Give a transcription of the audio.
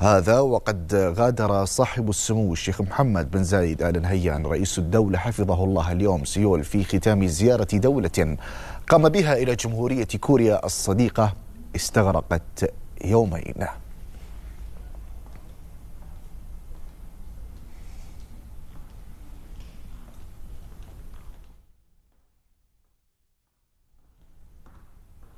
هذا وقد غادر صاحب السمو الشيخ محمد بن زايد آل نهيان رئيس الدولة حفظه الله اليوم سيول في ختام زيارة دولة قام بها إلى جمهورية كوريا الصديقة استغرقت يومين